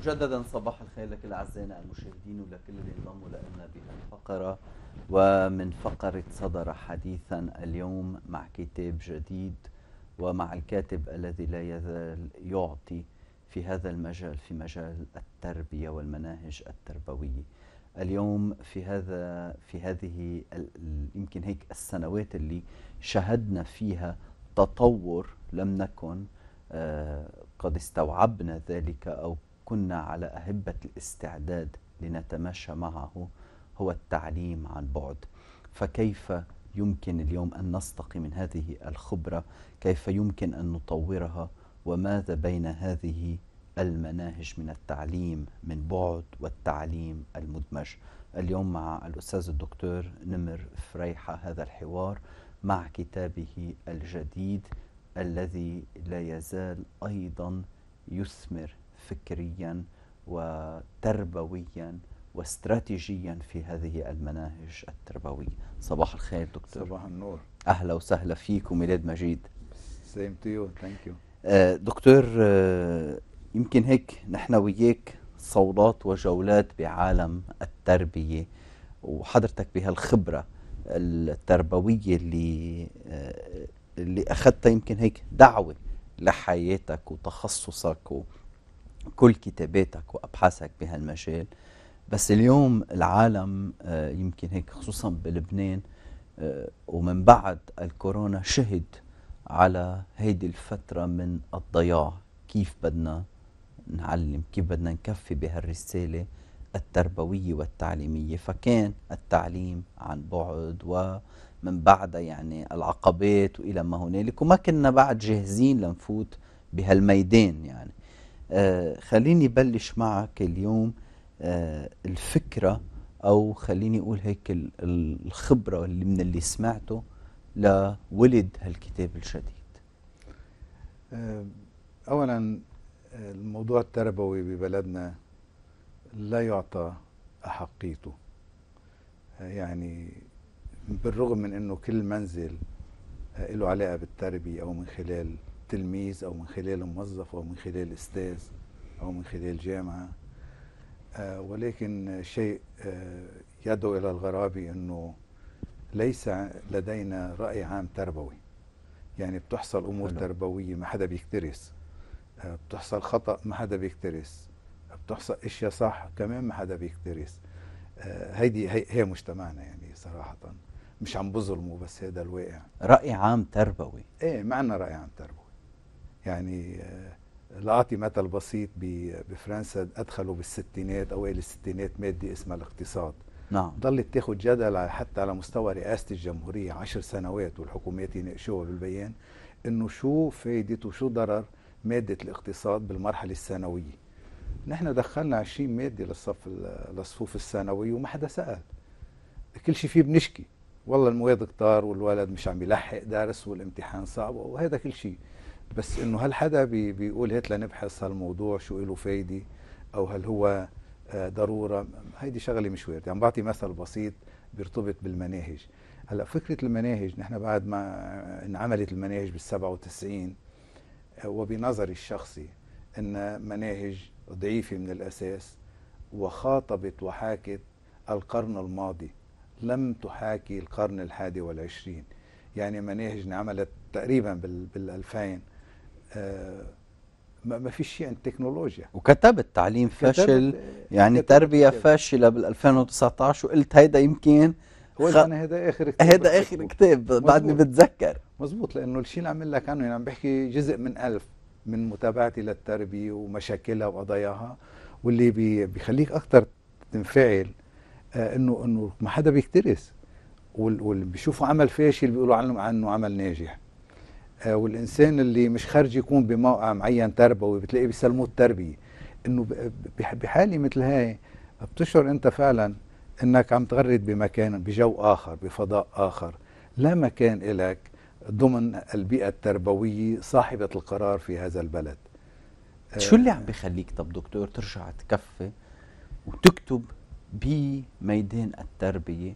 مجددا صباح الخير لكل اعزائنا المشاهدين ولكل اللي انضموا لنا بهالفقره ومن فقره صدر حديثا اليوم مع كتاب جديد ومع الكاتب الذي لا يزال يعطي في هذا المجال في مجال التربيه والمناهج التربويه. اليوم في هذا في هذه يمكن هيك السنوات اللي شهدنا فيها تطور لم نكن آه، قد استوعبنا ذلك او كنا على أهبة الاستعداد لنتماشى معه هو التعليم عن بعد فكيف يمكن اليوم أن نستقي من هذه الخبرة كيف يمكن أن نطورها وماذا بين هذه المناهج من التعليم من بعد والتعليم المدمج اليوم مع الأستاذ الدكتور نمر فريحة هذا الحوار مع كتابه الجديد الذي لا يزال أيضا يثمر فكريا وتربويا واستراتيجيا في هذه المناهج التربوية صباح الخير دكتور صباح النور أهلا وسهلا فيك وميلاد مجيد سيم تو يو ثانك يو دكتور آه، يمكن هيك نحن وياك صولات وجولات بعالم التربية وحضرتك بهالخبرة التربوية اللي آه، اللي أخذتها يمكن هيك دعوة لحياتك وتخصصك و كل كتاباتك وابحاثك بهالمجال بس اليوم العالم آه، يمكن هيك خصوصا بلبنان آه، ومن بعد الكورونا شهد على هيدي الفترة من الضياع كيف بدنا نعلم كيف بدنا نكفي بهالرسالة التربوية والتعليمية فكان التعليم عن بعد ومن بعدها يعني العقبات وإلى ما هنالك وما كنا بعد جاهزين لنفوت بهالميدان يعني آه خليني بلش معك اليوم آه الفكرة أو خليني أقول هيك الخبرة اللي من اللي سمعته لولد هالكتاب الجديد آه أولا الموضوع التربوي ببلدنا لا يعطى أحقيته آه، يعني بالرغم من أنه كل منزل آه، له علاقة بالتربية أو من خلال تلميذ او من خلال موظف او من خلال استاذ او من خلال جامعه آه، ولكن شيء آه، يدعو الى الغرابه انه ليس لدينا راي عام تربوي يعني بتحصل امور تربويه ما حدا بيكترث آه، بتحصل خطا ما حدا بيكترث بتحصل اشياء صح كمان ما حدا بيكترث هيدي هي, هي مجتمعنا يعني صراحه مش عم بظلمه بس هذا الواقع راي عام تربوي ايه معنا راي عام تربوي يعني آه، لأعطي مثل بسيط بفرنسا أدخلوا بالستينات أوائل الستينات مادة اسمها الاقتصاد نعم ضلت تاخذ جدل حتى على مستوى رئاسة الجمهورية عشر سنوات والحكومات يناقشوها بالبيان انه شو فايدة وشو ضرر مادة الاقتصاد بالمرحلة الثانوية نحن دخلنا 20 مادة للصف للصفوف الثانوية وما حدا سأل كل شيء فيه بنشكي والله المواد كتار والولد مش عم يلحق درس والامتحان صعب وهذا كل شيء بس انه هل حدا بي بيقول هات لنبحث هالموضوع شو له فايده او هل هو آه، ضروره هيدي شغله مش وارده عم يعني بعطي مثل بسيط بيرتبط بالمناهج هلا فكره المناهج نحن بعد ما انعملت المناهج بال 97 آه، وبنظري الشخصي ان مناهج ضعيفه من الاساس وخاطبت وحاكت القرن الماضي لم تحاكي القرن الحادي والعشرين يعني مناهج انعملت تقريبا بال 2000 آه، ما ما فيش شيء عن التكنولوجيا وكتبت تعليم كتبت فاشل آه، يعني كتبت تربيه كتبت. فاشله بال 2019 وقلت هيدا يمكن هو خ... انا هذا اخر كتاب هيدا اخر كتاب بعدني بتذكر مزبوط لانه الشيء اللي عم لك عنه يعني عم بحكي جزء من ألف من متابعتي للتربيه ومشاكلها وقضاياها واللي بي... بيخليك اكثر تنفعل آه انه انه ما حدا بيكترث واللي بيشوفوا عمل فاشل بيقولوا عنه عنه عمل ناجح آه، والانسان اللي مش خارج يكون بموقع معين تربوي بتلاقيه بيسلموه التربيه انه بحاله مثل هاي بتشعر انت فعلا انك عم تغرد بمكان بجو اخر بفضاء اخر لا مكان لك ضمن البيئه التربويه صاحبه القرار في هذا البلد آه، شو اللي عم بخليك طب دكتور ترجع تكفي وتكتب بميدان التربيه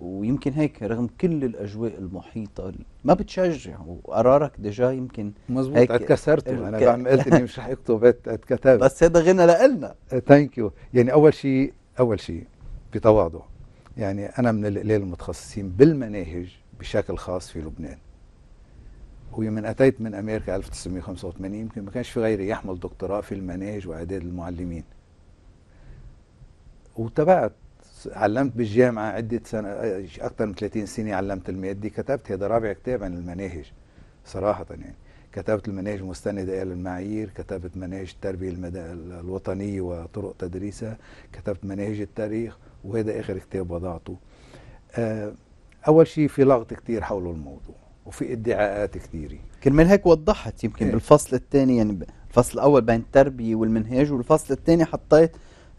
ويمكن هيك رغم كل الاجواء المحيطه ما بتشجع وقرارك ديجا يمكن مزبوط هيك اتكسرت انا ك... بعمل قلت اني مش رح اكتب اتكتب بس هذا غنى لنا ثانك يو يعني اول شيء اول شيء بتواضع يعني انا من القليل المتخصصين بالمناهج بشكل خاص في لبنان ومن اتيت من امريكا 1985 يمكن ما كانش في غيري يحمل دكتوراه في المناهج واعداد المعلمين وتابعت علمت بالجامعه عده سنه اكثر من 30 سنه علمت الماده كتبت هذا رابع كتاب عن المناهج صراحه يعني كتبت المناهج المستندة إلى المعايير كتبت مناهج التربية الوطنية وطرق تدريسها كتبت مناهج التاريخ وهذا آخر كتاب وضعته آه، أول شيء في لغط كتير حول الموضوع وفي ادعاءات كثيره كرمال هيك وضحت يمكن إيه؟ بالفصل الثاني يعني الفصل الأول بين التربية والمنهج والفصل الثاني حطيت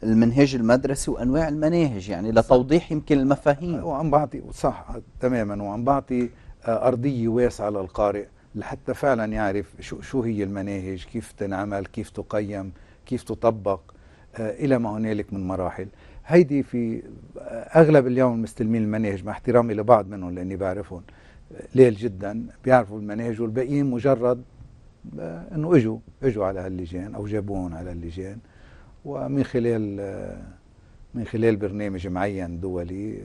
المنهج المدرسي وانواع المناهج يعني لتوضيح يمكن المفاهيم وعم بعطي صح تماما وعم بعطي آه، ارضيه واسعه للقارئ لحتى فعلا يعرف شو شو هي المناهج كيف تنعمل كيف تقيم كيف تطبق آه، الى ما هنالك من مراحل هيدي في آه، اغلب اليوم مستلمين المناهج مع احترامي لبعض منهم لاني بعرفهم ليل جدا بيعرفوا المناهج والباقيين مجرد انه اجوا اجوا على هاللجان او جابوهم على اللجان ومن خلال من خلال برنامج معين دولي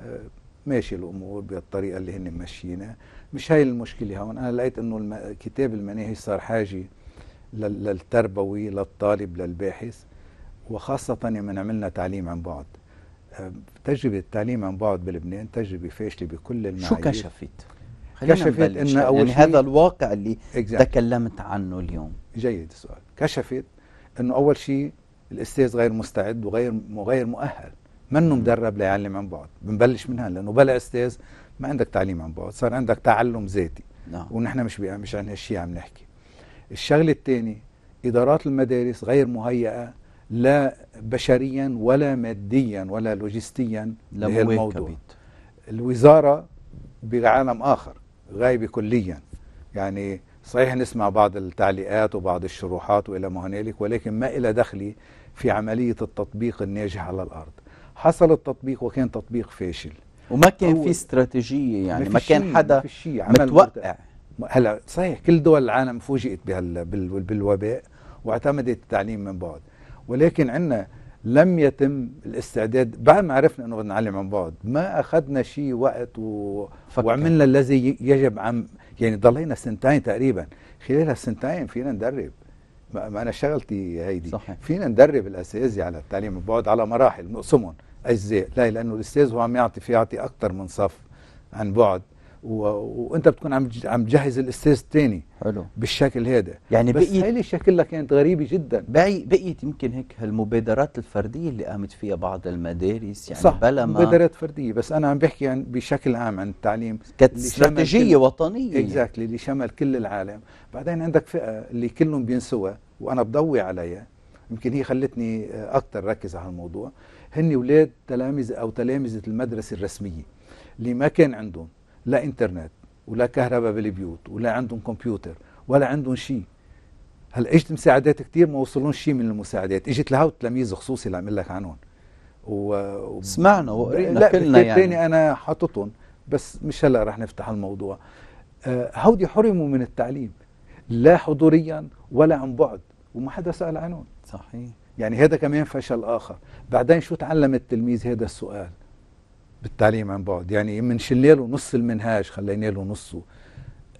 آه، ماشي الامور بالطريقه اللي هن ماشيينها مش هاي المشكله هون انا لقيت انه كتاب المناهج صار حاجه للتربوي للطالب للباحث وخاصه لما عملنا تعليم عن بعد آه، تجربه التعليم عن بعد بلبنان تجربه فاشله بكل المعايير شو كشفت؟ كشفت ان يعني اول يعني هذا الواقع اللي exactly. تكلمت عنه اليوم جيد السؤال كشفت انه اول شيء الاستاذ غير مستعد وغير وغير مؤهل منه مدرب ليعلم عن بعد بنبلش من هلا لانه بلا استاذ ما عندك تعليم عن بعد صار عندك تعلم ذاتي نعم. ونحن مش مش عن هالشيء عم نحكي الشغله الثانيه ادارات المدارس غير مهيئه لا بشريا ولا ماديا ولا لوجستيا لهالموضوع الوزاره بعالم اخر غايبه كليا يعني صحيح نسمع بعض التعليقات وبعض الشروحات والى ما هنالك ولكن ما إلى دخلي في عملية التطبيق الناجح على الأرض حصل التطبيق وكان تطبيق فاشل وما كان في استراتيجية يعني ما كان حدا متوقع هلا صحيح كل دول العالم فوجئت بالوباء واعتمدت التعليم من بعد ولكن عندنا لم يتم الاستعداد بعد ما عرفنا انه بدنا نعلم عن بعد ما اخذنا شيء وقت و... وعملنا الذي يجب عم يعني ضلينا سنتين تقريبا خلال هالسنتين فينا ندرب ما انا شغلتي هيدي صحيح. فينا ندرب الاساتذه على التعليم من بعد على مراحل نقسمهم اجزاء لا لانه الاستاذ هو عم يعطي في يعطي اكثر من صف عن بعد وانت بتكون عم عم تجهز الاستاذ الثاني حلو بالشكل هذا يعني بس بقيت هاي الشكله كانت غريبه جدا بقي بقيت يمكن هيك هالمبادرات الفرديه اللي قامت فيها بعض المدارس يعني صح بلا ما مبادرات فرديه بس انا عم بحكي عن بشكل عام عن التعليم كانت استراتيجيه وطنيه اكزاكتلي اللي شمل كل العالم بعدين عندك فئه اللي كلهم بينسوها وانا بضوي عليها يمكن هي خلتني اكثر ركز على الموضوع هن اولاد تلاميذ او تلامذه المدرسه الرسميه اللي ما كان عندهم لا انترنت ولا كهرباء بالبيوت ولا عندهم كمبيوتر ولا عندهم شيء هلا اجت مساعدات كثير ما وصلون شيء من المساعدات اجت لهو تلاميذ خصوصي اللي عمل لك عنهم و... و... سمعنا وقرينا لا كلنا يعني تاني انا حاططهم بس مش هلا رح نفتح الموضوع آه، هودي حرموا من التعليم لا حضوريا ولا عن بعد وما حدا سال عنهم صحيح يعني هذا كمان فشل اخر بعدين شو تعلم التلميذ هذا السؤال بالتعليم عن بعد يعني منشلنا له نص المنهاج خلينا له نصه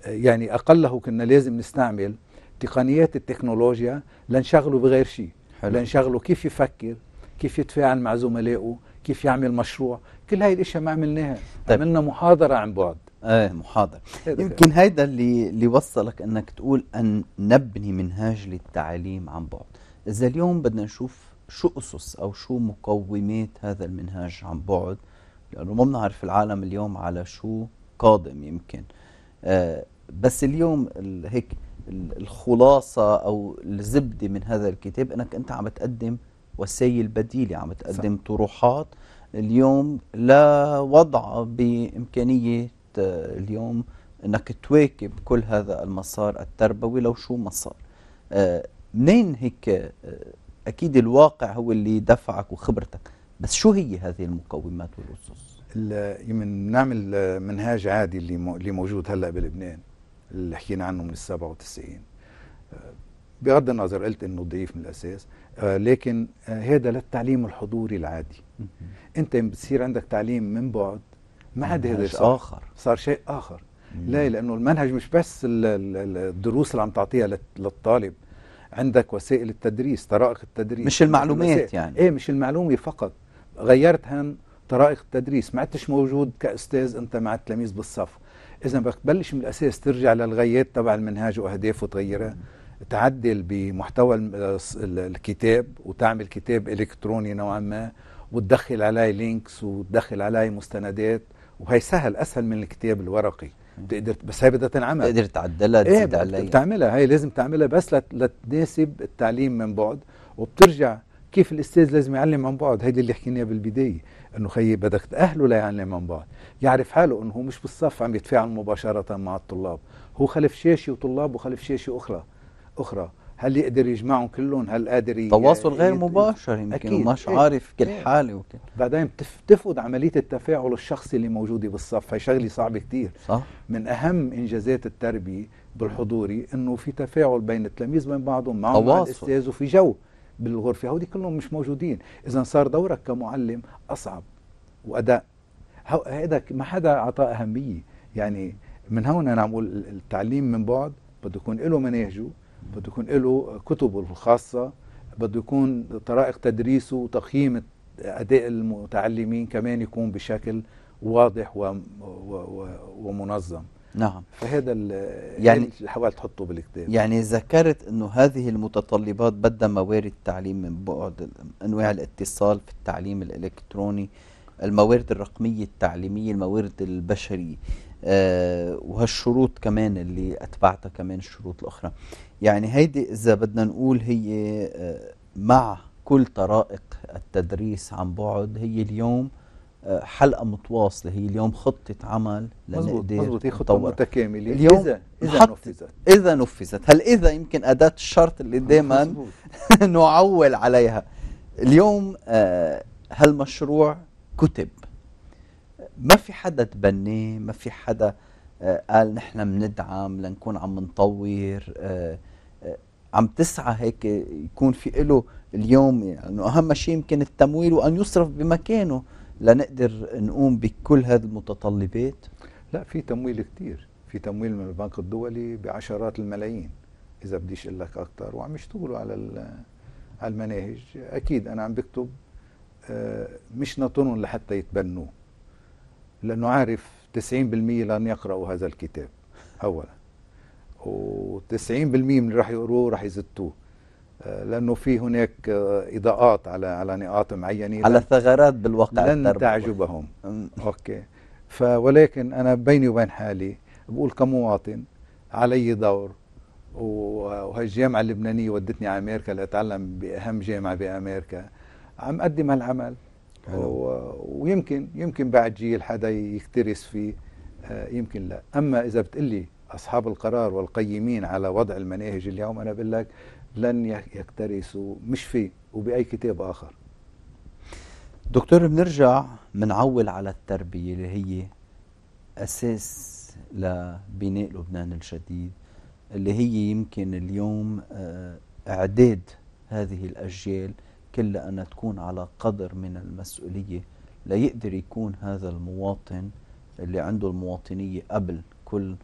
يعني اقله كنا لازم نستعمل تقنيات التكنولوجيا لنشغله بغير شيء لنشغله كيف يفكر كيف يتفاعل مع زملائه كيف يعمل مشروع كل هاي الاشياء ما عملناها طيب. عملنا محاضره عن بعد ايه محاضر يمكن هيدا اللي اللي وصلك انك تقول ان نبني منهاج للتعليم عن بعد اذا اليوم بدنا نشوف شو اسس او شو مقومات هذا المنهاج عن بعد لانه يعني ما بنعرف العالم اليوم على شو قادم يمكن آه بس اليوم هيك الخلاصه او الزبده من هذا الكتاب انك انت عم تقدم وسائل بديله عم تقدم صح. طروحات اليوم لا وضع بامكانيه آه، اليوم انك تواكب كل هذا المسار التربوي لو شو مسار آه منين هيك آه، اكيد الواقع هو اللي دفعك وخبرتك بس شو هي هذه المقومات والاسس؟ يمكن نعمل آه، منهاج عادي اللي اللي موجود هلا بلبنان اللي حكينا عنه من ال 97 آه، بغض النظر قلت انه ضعيف من الاساس آه، لكن هذا للتعليم الحضوري العادي انت بتصير عندك تعليم من بعد ما عاد هذا صار اخر صار شيء اخر ليه؟ لانه المنهج مش بس الدروس اللي عم تعطيها للطالب عندك وسائل التدريس طرائق التدريس مش المعلومات يعني ايه مش المعلومه فقط غيرت هن طرائق التدريس ما عدتش موجود كاستاذ انت مع التلاميذ بالصف اذا بدك تبلش من الاساس ترجع للغايات تبع المنهاج واهدافه وتغيرها تعدل بمحتوى الكتاب وتعمل كتاب الكتروني نوعا ما وتدخل عليه لينكس وتدخل عليه مستندات وهي سهل اسهل من الكتاب الورقي بتقدر بس هي بدها تنعمل بتقدر تعدلها إيه، تزيد إيه عليها بتعملها هي لازم تعملها بس لتناسب التعليم من بعد وبترجع كيف الاستاذ لازم يعلم عن بعد هيدي اللي حكيناها بالبدايه انه خيي بدك تاهله ليعلم عن بعد يعرف حاله انه هو مش بالصف عم يتفاعل مباشره مع الطلاب هو خلف شاشه وطلاب وخلف شاشه اخرى اخرى هل يقدر يجمعهم كلهم هل قادر تواصل غير مباشر يمكن أكيد. مش عارف كل حاله وكل بعدين تفقد عمليه التفاعل الشخصي اللي موجوده بالصف هي شغله صعبه كثير صح من اهم انجازات التربيه بالحضوري انه في تفاعل بين التلاميذ بين بعضهم مع الاستاذ وفي جو بالغرفه هودي كلهم مش موجودين اذا صار دورك كمعلم اصعب واداء هذا ما حدا اعطاه اهميه يعني من هون انا عم اقول التعليم من بعد بده يكون له مناهجه بده يكون له كتبه الخاصه بده يكون طرائق تدريسه وتقييم اداء المتعلمين كمان يكون بشكل واضح ومنظم نعم فهذا يعني اللي حاولت تحطه بالكتاب يعني ذكرت انه هذه المتطلبات بدها موارد تعليم من بعد انواع الاتصال في التعليم الالكتروني الموارد الرقميه التعليميه الموارد البشريه آه وهالشروط كمان اللي اتبعتها كمان الشروط الاخرى يعني هيدي اذا بدنا نقول هي آه مع كل طرائق التدريس عن بعد هي اليوم آه، حلقه متواصله هي اليوم خطه عمل لنقدر مزبوط هي خطه متكامله اليوم اذا اذا نفذت اذا نفذت هل اذا يمكن اداه الشرط اللي دائما نعول عليها اليوم آه، هالمشروع كتب ما في حدا تبناه ما في حدا آه، قال نحن بندعم لنكون عم نطور عم تسعى هيك يكون في له اليوم انه يعني اهم شيء يمكن التمويل وان يصرف بمكانه لنقدر نقوم بكل هذه المتطلبات لا في تمويل كثير، في تمويل من البنك الدولي بعشرات الملايين اذا بديش اقول لك اكثر وعم يشتغلوا على على المناهج اكيد انا عم بكتب آه، مش ناطرهم لحتى يتبنوه لانه عارف 90% لن يقراوا هذا الكتاب اولا و90% من اللي راح يقروه راح يزتوه آه، لانه في هناك آه، اضاءات على على نقاط معينه على ثغرات بالواقع لن تعجبهم اوكي فولكن انا بيني وبين حالي بقول كمواطن علي دور وهالجامعه اللبنانيه ودتني على امريكا لاتعلم باهم جامعه بامريكا عم اقدم هالعمل ويمكن يمكن بعد جيل حدا يكترث فيه آه، يمكن لا اما اذا بتقلي اصحاب القرار والقيمين على وضع المناهج اليوم انا بقول لك لن يكترثوا مش فيه وبأي كتاب آخر دكتور بنرجع منعول على التربية اللي هي أساس لبناء لبنان الجديد اللي هي يمكن اليوم آه، إعداد هذه الأجيال كلها أن تكون على قدر من المسؤولية ليقدر يكون هذا المواطن اللي عنده المواطنية قبل كل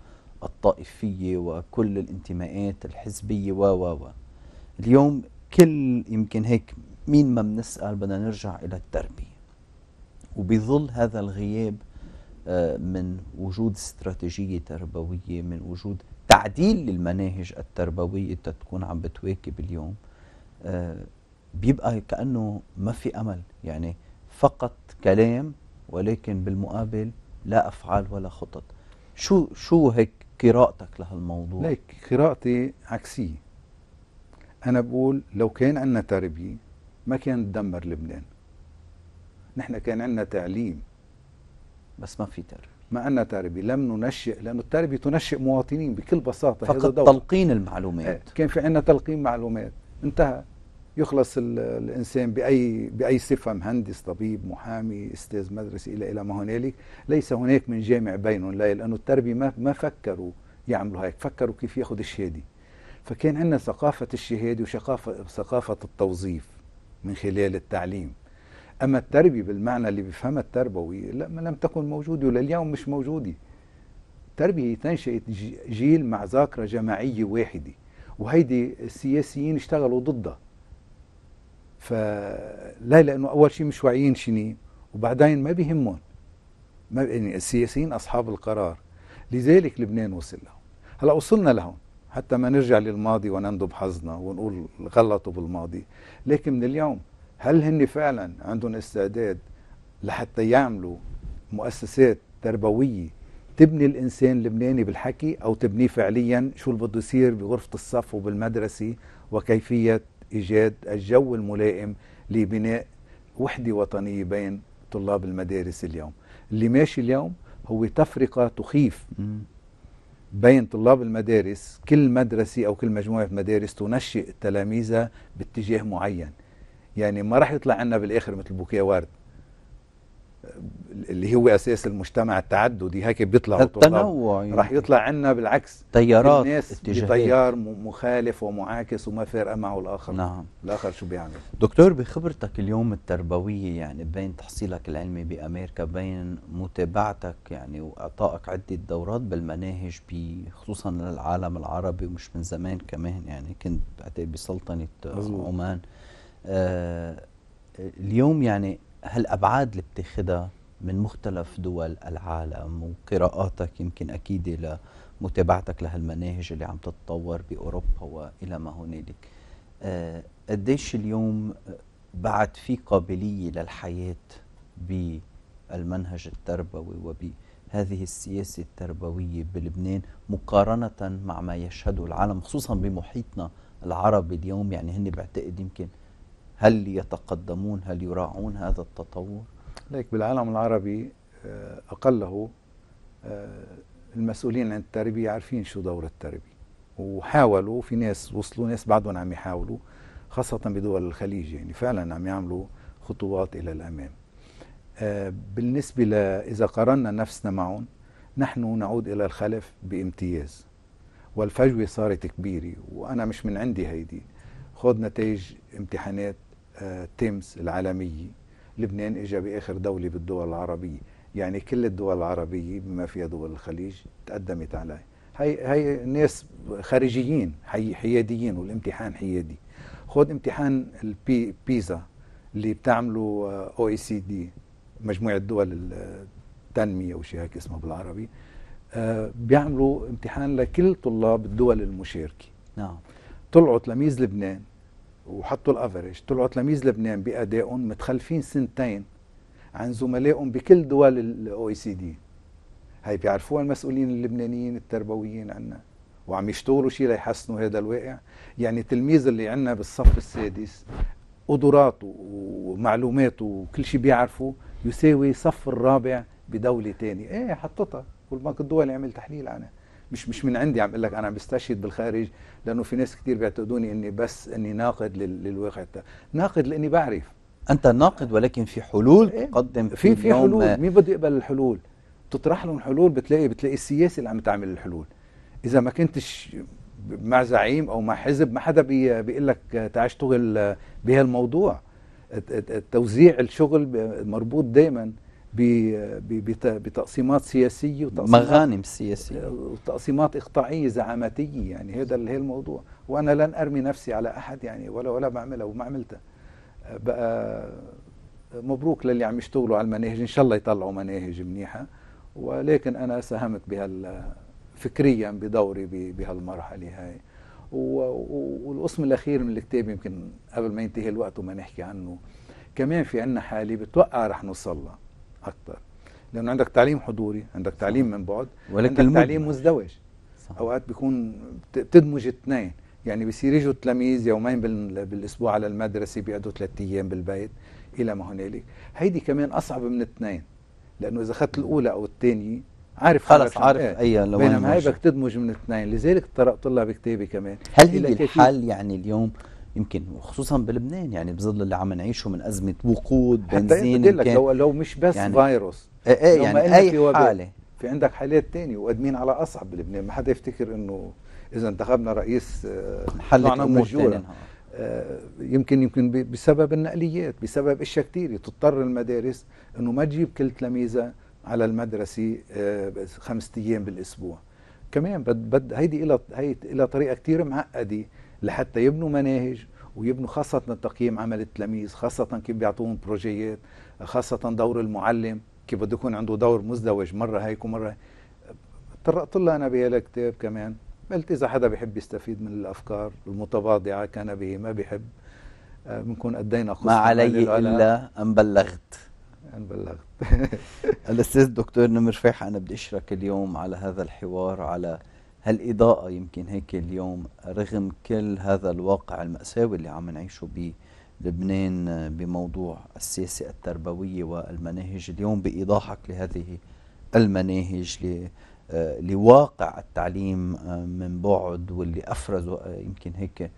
الطائفية وكل الانتماءات الحزبية و و و اليوم كل يمكن هيك مين ما بنسأل بدنا نرجع إلى التربية وبظل هذا الغياب آه، من وجود استراتيجية تربوية من وجود تعديل للمناهج التربوية تتكون عم بتواكب اليوم آه، بيبقى كأنه ما في أمل يعني فقط كلام ولكن بالمقابل لا أفعال ولا خطط شو شو هيك قراءتك لهالموضوع؟ ليك قراءتي عكسية أنا بقول لو كان عندنا تربية ما كان تدمر لبنان نحن كان عندنا تعليم بس ما في تربية ما عندنا تربية لم ننشئ لأنه التربية تنشئ مواطنين بكل بساطة فقط هذا تلقين المعلومات إيه. كان في عندنا تلقين معلومات انتهى يخلص الانسان باي باي صفه مهندس طبيب محامي استاذ مدرسه الى الى ما هنالك ليس هناك من جامع بينهم لا لانه التربيه ما ما فكروا يعملوا هيك فكروا كيف ياخذ الشهاده فكان عندنا ثقافة الشهادة وثقافة ثقافة التوظيف من خلال التعليم أما التربية بالمعنى اللي بيفهمها التربوي لا ما لم تكن موجودة ولليوم مش موجودة التربية تنشأت جيل مع ذاكرة جماعية واحدة وهيدي السياسيين اشتغلوا ضدها فلا لأنه أول شيء مش واعيين شنو وبعدين ما بيهمهم ما يعني السياسيين أصحاب القرار لذلك لبنان وصل لهم هلا وصلنا لهون حتى ما نرجع للماضي ونندب حظنا ونقول غلطوا بالماضي لكن من اليوم هل هن فعلا عندهم استعداد لحتى يعملوا مؤسسات تربويه تبني الانسان اللبناني بالحكي او تبنيه فعليا شو اللي بده يصير بغرفه الصف وبالمدرسه وكيفيه ايجاد الجو الملائم لبناء وحده وطنيه بين طلاب المدارس اليوم اللي ماشي اليوم هو تفرقه تخيف بين طلاب المدارس كل مدرسة أو كل مجموعة مدارس تنشئ تلاميذها باتجاه معين يعني ما راح يطلع عنا بالآخر مثل بوكيه ورد اللي هو اساس المجتمع التعددي هيك بيطلع التنوع يعني. رح يطلع عنا بالعكس تيارات الناس بتيار مخالف ومعاكس وما فارقه معه الاخر نعم الاخر شو بيعمل دكتور بخبرتك اليوم التربويه يعني بين تحصيلك العلمي بامريكا بين متابعتك يعني واعطائك عده دورات بالمناهج خصوصا للعالم العربي ومش من زمان كمان يعني كنت بعتقد بسلطنه عمان آه اليوم يعني هالابعاد اللي بتاخذها من مختلف دول العالم وقراءاتك يمكن اكيد لمتابعتك لهالمناهج اللي عم تتطور باوروبا والى ما هنالك آه قديش اليوم بعد في قابليه للحياه بالمنهج التربوي وبهذه السياسه التربويه بلبنان مقارنه مع ما يشهده العالم خصوصا بمحيطنا العربي اليوم يعني هن بعتقد يمكن هل يتقدمون هل يراعون هذا التطور لك بالعالم العربي آه، أقله آه، المسؤولين عن التربية عارفين شو دور التربية وحاولوا في ناس وصلوا ناس بعدهم عم يحاولوا خاصة بدول الخليج يعني فعلا عم يعملوا خطوات إلى الأمام آه، بالنسبة ل... إذا قارنا نفسنا معهم نحن نعود إلى الخلف بامتياز والفجوة صارت كبيرة وأنا مش من عندي هيدي خذ نتائج امتحانات تيمس العالمية لبنان إجا بآخر دولة بالدول العربية يعني كل الدول العربية بما فيها دول الخليج تقدمت عليه هي هي ناس خارجيين حي حياديين والامتحان حيادي خذ امتحان البي بيزا اللي بتعمله آه، او اي سي دي مجموعه دول التنميه او شيء هيك اسمه بالعربي آه، بيعملوا امتحان لكل طلاب الدول المشاركه نعم طلعوا تلاميذ لبنان وحطوا الافرج طلعوا تلاميذ لبنان بادائهم متخلفين سنتين عن زملائهم بكل دول الاو اي سي دي هي بيعرفوها المسؤولين اللبنانيين التربويين عنا وعم يشتغلوا شيء ليحسنوا هذا الواقع يعني التلميذ اللي عندنا بالصف السادس قدراته ومعلوماته وكل شيء بيعرفه يساوي صف الرابع بدولة تانية ايه حطتها والبنك الدولي عمل تحليل عنها مش مش من عندي عم اقول لك انا عم بستشهد بالخارج لانه في ناس كثير بيعتقدوني اني بس اني ناقد للواقع ناقد لاني بعرف انت ناقد ولكن في حلول إيه؟ تقدم في في حلول مين بده يقبل الحلول بتطرح لهم حلول بتلاقي بتلاقي السياسه اللي عم تعمل الحلول اذا ما كنتش مع زعيم او مع حزب ما حدا بيقول لك تعال اشتغل بهالموضوع توزيع الشغل مربوط دائما بتقسيمات سياسيه وتقسيمات مغانم سياسيه وتقسيمات اقطاعيه زعاماتيه يعني هذا اللي هي الموضوع وانا لن ارمي نفسي على احد يعني ولا ولا بعملها وما عملتها بقى مبروك للي عم يشتغلوا على المناهج ان شاء الله يطلعوا مناهج منيحه ولكن انا ساهمت بهال فكريا بدوري بهالمرحله هاي والقسم الاخير من الكتاب يمكن قبل ما ينتهي الوقت وما نحكي عنه كمان في عنا حاله بتوقع رح نوصل لها اكتر لانه عندك تعليم حضوري عندك تعليم من بعد ولكن عندك تعليم مزدوج صح. اوقات بيكون بتدمج اثنين يعني بصير يجوا التلاميذ يومين بالاسبوع على المدرسه بيقعدوا ثلاث ايام بالبيت الى ما هنالك هيدي كمان اصعب من اثنين لانه اذا اخذت الاولى او الثانيه عارف خلص عارف اي لو بينما هاي بدك تدمج من اثنين لذلك طرقت بكتابي كمان هل هي الحال يعني اليوم يمكن وخصوصا بلبنان يعني بظل اللي عم نعيشه من ازمه وقود بنزين حتى لك لو لو مش بس يعني فيروس ايه ايه يعني اي حاله في عندك حالات تانية وقادمين على اصعب بلبنان ما حدا يفتكر انه اذا انتخبنا رئيس آه، حلت امور آه، يمكن يمكن بسبب النقليات بسبب اشياء كثيره تضطر المدارس انه ما تجيب كل تلاميذها على المدرسه آه، خمسة ايام بالاسبوع كمان بد بد هيدي إلى هي إلى طريقه كثير معقده لحتى يبنوا مناهج ويبنوا خاصة تقييم عمل التلاميذ خاصة كيف بيعطوهم بروجيات خاصة دور المعلم كيف بده يكون عنده دور مزدوج مرة هيك ومرة طرقت لها أنا بهذا الكتاب كمان قلت إذا حدا بيحب يستفيد من الأفكار المتواضعة كان به ما بيحب آه، بنكون قدينا قصة ما علي إلا أن بلغت أن بلغت الأستاذ الدكتور نمر فيح أنا بدي أشرك اليوم على هذا الحوار على هالإضاءة يمكن هيك اليوم رغم كل هذا الواقع المأساوي اللي عم نعيشه بلبنان بموضوع السياسة التربوية والمناهج اليوم بإيضاحك لهذه المناهج آه، لواقع التعليم آه، من بعد واللي أفرزه آه، يمكن هيك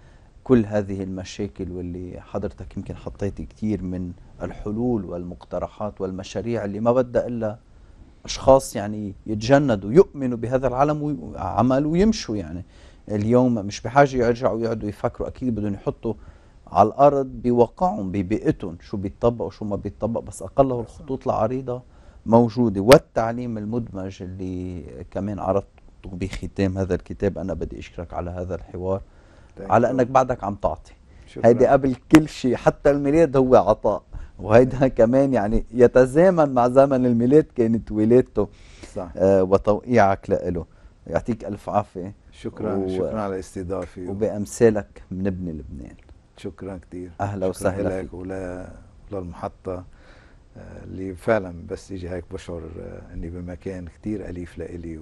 كل هذه المشاكل واللي حضرتك يمكن حطيت كثير من الحلول والمقترحات والمشاريع اللي ما بدها إلا أشخاص يعني يتجندوا يؤمنوا بهذا العلم عمل ويمشوا يعني اليوم مش بحاجة يرجعوا يقعدوا يفكروا أكيد بدهم يحطوا على الأرض بواقعهم ببيئتهم شو بيتطبق وشو ما بيتطبق بس أقله الخطوط العريضة موجودة والتعليم المدمج اللي كمان عرضته بختام هذا الكتاب أنا بدي أشكرك على هذا الحوار على أنك بعدك عم تعطي هيدي قبل كل شيء حتى الميلاد هو عطاء وهيدا كمان يعني يتزامن مع زمن الميلاد كانت ولادته صح. آه وتوقيعك له يعطيك الف عافيه شكرا و... شكرا على الاستضافه وبامثالك بنبني لبنان شكرا كثير اهلا وسهلا لك ولا للمحطه آه، اللي فعلا بس اجي هيك بشعر آه، اني بمكان كثير اليف لإلي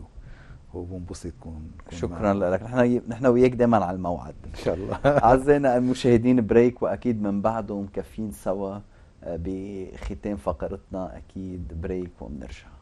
وبنبسط كون, كون شكرا معنا. لك نحن نحن وياك دائما على الموعد ان شاء الله اعزائنا المشاهدين بريك واكيد من بعده مكفين سوا بختام فقرتنا اكيد بريك وبنرجع